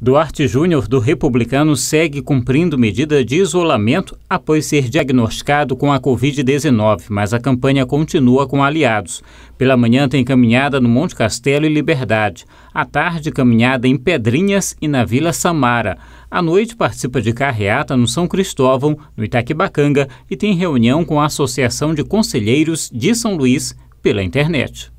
Duarte Júnior, do Republicano, segue cumprindo medida de isolamento após ser diagnosticado com a Covid-19, mas a campanha continua com aliados. Pela manhã tem caminhada no Monte Castelo e Liberdade. À tarde, caminhada em Pedrinhas e na Vila Samara. À noite, participa de carreata no São Cristóvão, no Itaquibacanga, e tem reunião com a Associação de Conselheiros de São Luís pela internet.